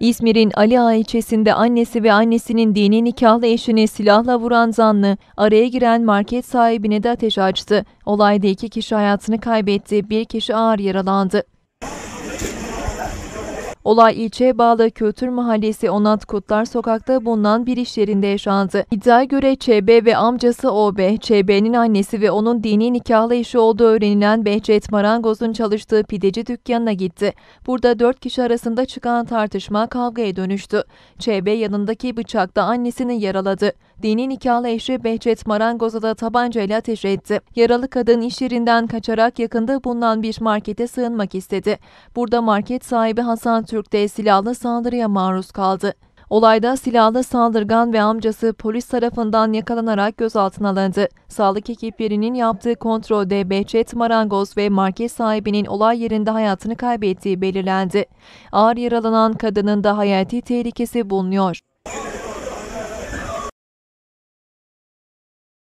İzmir'in Ali ilçesinde annesi ve annesinin dini nikahlı eşini silahla vuran zanlı araya giren market sahibine de ateş açtı. Olayda iki kişi hayatını kaybetti, bir kişi ağır yaralandı. Olay ilçeye bağlı Kültür Mahallesi Onat Kutlar Sokak'ta bulunan bir iş yerinde yaşandı. İddiaya göre ÇB ve amcası OB, ÇB'nin annesi ve onun dini nikahlı işi olduğu öğrenilen Behçet Marangoz'un çalıştığı pideci dükkanına gitti. Burada dört kişi arasında çıkan tartışma kavgaya dönüştü. ÇB yanındaki bıçakla annesini yaraladı dini nikahlı eşi Behçet Marangoz'a da tabancayla ateş etti. Yaralı kadın iş yerinden kaçarak yakında bulunan bir markete sığınmak istedi. Burada market sahibi Hasan Türk de silahlı saldırıya maruz kaldı. Olayda silahlı saldırgan ve amcası polis tarafından yakalanarak gözaltına alındı. Sağlık ekiplerinin yaptığı kontrolde Behçet Marangoz ve market sahibinin olay yerinde hayatını kaybettiği belirlendi. Ağır yaralanan kadının da hayati tehlikesi bulunuyor.